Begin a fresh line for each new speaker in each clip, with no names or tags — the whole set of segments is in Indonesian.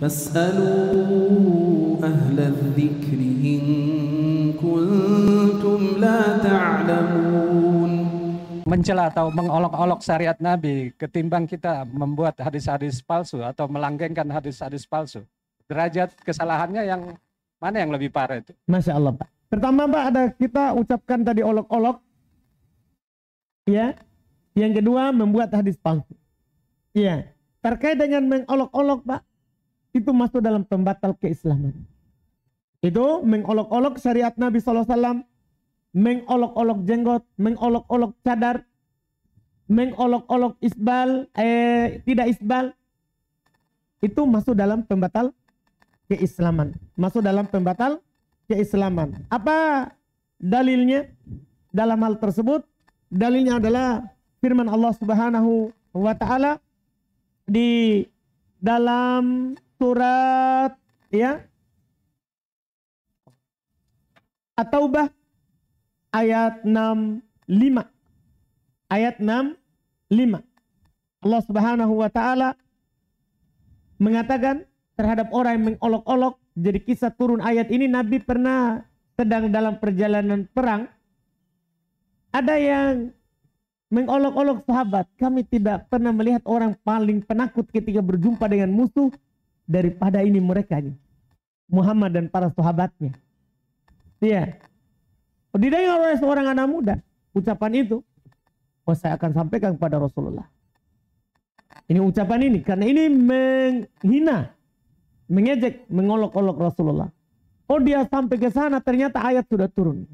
فاسألوا أهل الذكر إن كنتم لا تعلمون mencela atau mengolok-olok syariat Nabi ketimbang kita membuat hadis-hadis palsu atau melanggengkan hadis-hadis palsu. Derajat kesalahannya yang mana yang lebih parah itu? Masya Allah Pak. Pertama Pak ada kita ucapkan tadi olok-olok. Ya. Yang kedua membuat hadis palsu. ya. Terkait dengan mengolok-olok Pak itu masuk dalam pembatal keislaman. Itu mengolok-olok syariat Nabi Alaihi Wasallam mengolok-olok jenggot, mengolok-olok cadar, mengolok-olok isbal, eh, tidak isbal, itu masuk dalam pembatal keislaman. Masuk dalam pembatal keislaman. Apa dalilnya dalam hal tersebut? Dalilnya adalah firman Allah Subhanahu wa taala di dalam surat ya At-Taubah ayat 65. Ayat 65. Allah Subhanahu wa taala mengatakan terhadap orang yang mengolok-olok jadi kisah turun ayat ini Nabi pernah sedang dalam perjalanan perang ada yang mengolok-olok sahabat kami tidak pernah melihat orang paling penakut ketika berjumpa dengan musuh daripada ini mereka ini. Muhammad dan para sahabatnya. Iya. Didengar oleh seorang anak muda ucapan itu. Oh saya akan sampaikan kepada Rasulullah. Ini ucapan ini karena ini menghina, mengejek, mengolok-olok Rasulullah. Oh dia sampai ke sana ternyata ayat sudah turun.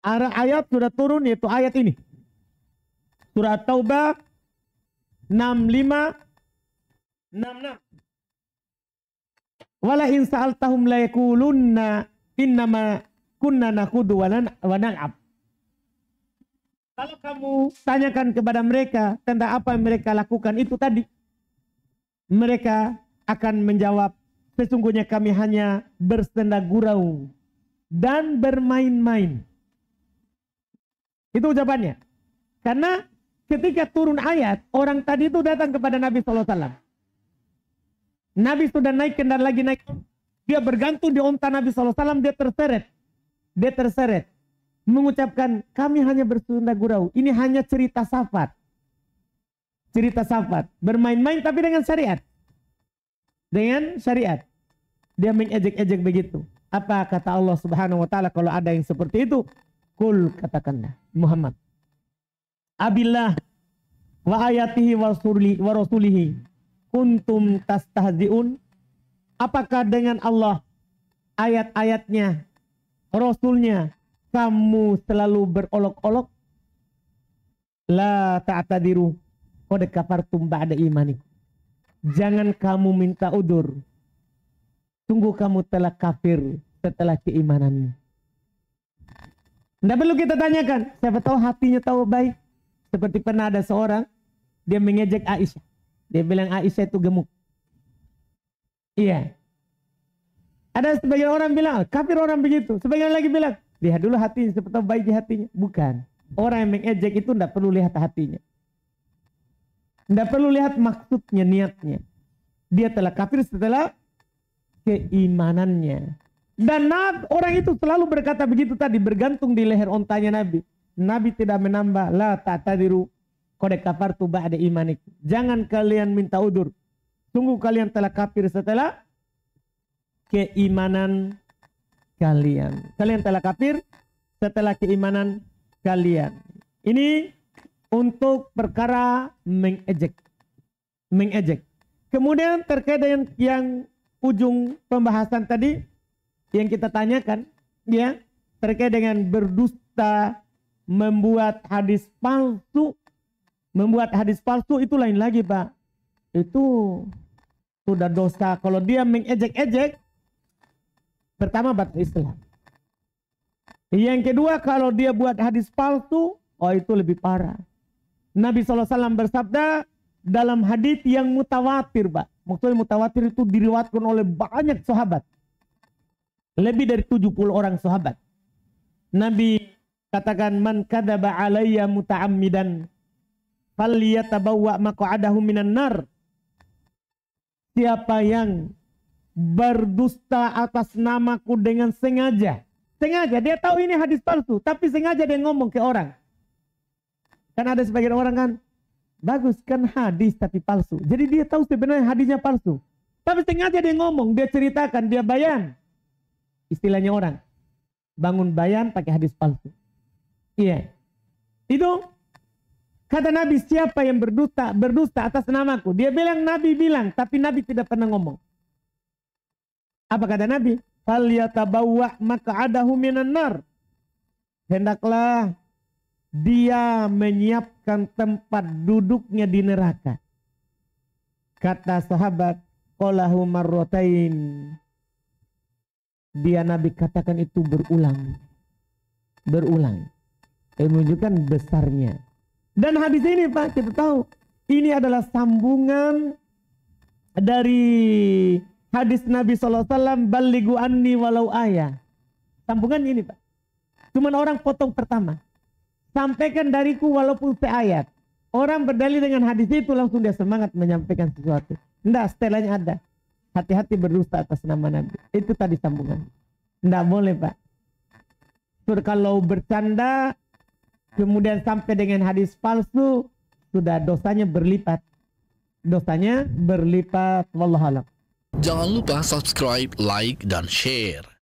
Arah ayat sudah turun yaitu ayat ini. surat Taubah 65 66. Wala in sa'altahum la yakulunna innama kunna nakudu wa nal'ab. Kalau kamu tanyakan kepada mereka tentang apa yang mereka lakukan itu tadi, mereka akan menjawab, sesungguhnya kami hanya bersenda gurau dan bermain-main. Itu jawabannya Karena ketika turun ayat, orang tadi itu datang kepada Nabi Alaihi Wasallam. Nabi sudah naik kendaraan lagi naik. Dia bergantung di onta Nabi SAW, dia terseret. Dia terseret. Mengucapkan, kami hanya bersunda gurau. Ini hanya cerita safat. Cerita safat. Bermain-main tapi dengan syariat. Dengan syariat. Dia mengejek-ejek begitu. Apa kata Allah Subhanahu wa taala kalau ada yang seperti itu? Kul katakanlah Muhammad. Abillah wa ayatihi wa rasulihi kuntum tastahziun? Apakah dengan Allah, ayat-ayatnya, rasulnya, kamu selalu berolok-olok? La ta'tadiru qad kafartum ba'da imani. Jangan kamu minta udur. Tunggu kamu telah kafir setelah keimananmu. Tidak perlu kita tanyakan. Siapa tahu hatinya tahu baik. Seperti pernah ada seorang, dia mengejek Aisyah. Dia bilang Aisyah itu gemuk. Iya. Ada sebagian orang bilang, kafir orang begitu. Sebagian lagi bilang, lihat dulu hatinya, seperti baik di hatinya. Bukan. Orang yang mengejek itu tidak perlu lihat hatinya. Tidak perlu lihat maksudnya, niatnya. Dia telah kafir setelah keimanannya. Dan orang itu selalu berkata begitu tadi, bergantung di leher ontanya Nabi. Nabi tidak menambah, la tadiru Kode kafar tuba ada imanik. Jangan kalian minta udur. Tunggu kalian telah kafir setelah keimanan kalian. Kalian telah kafir setelah keimanan kalian. Ini untuk perkara mengejek. Mengejek. Kemudian terkait dengan yang ujung pembahasan tadi yang kita tanyakan ya terkait dengan berdusta membuat hadis palsu membuat hadis palsu itu lain lagi pak itu sudah dosa kalau dia mengejek-ejek pertama batal Islam yang kedua kalau dia buat hadis palsu oh itu lebih parah Nabi SAW bersabda dalam hadis yang mutawatir pak maksudnya mutawatir itu diriwatkan oleh banyak sahabat lebih dari 70 orang sahabat Nabi katakan man kadaba alayya muta'ammidan falyatabawwa maq'adahu minan nar. Siapa yang berdusta atas namaku dengan sengaja. Sengaja, dia tahu ini hadis palsu, tapi sengaja dia ngomong ke orang. Kan ada sebagian orang kan, bagus kan hadis tapi palsu. Jadi dia tahu sebenarnya hadisnya palsu. Tapi sengaja dia ngomong, dia ceritakan, dia bayan. Istilahnya orang. Bangun bayan pakai hadis palsu. Iya. Itu Kata Nabi, siapa yang berdusta, berdusta atas namaku? Dia bilang, Nabi bilang, tapi Nabi tidak pernah ngomong. Apa kata Nabi? Fal maka ada minan Hendaklah dia menyiapkan tempat duduknya di neraka. Kata sahabat, Qolahu marrotain. Dia Nabi katakan itu berulang. Berulang. Ini menunjukkan besarnya dan hadis ini Pak kita tahu ini adalah sambungan dari hadis Nabi SAW baligu anni walau ayah. Sambungan ini Pak. Cuman orang potong pertama. Sampaikan dariku walaupun seayat. Orang berdalil dengan hadis itu langsung dia semangat menyampaikan sesuatu. Tidak, setelahnya ada. Hati-hati berdusta atas nama Nabi. Itu tadi sambungan. Tidak boleh Pak. Sur kalau bercanda kemudian sampai dengan hadis palsu sudah dosanya berlipat dosanya berlipat wallahualam jangan lupa subscribe like dan share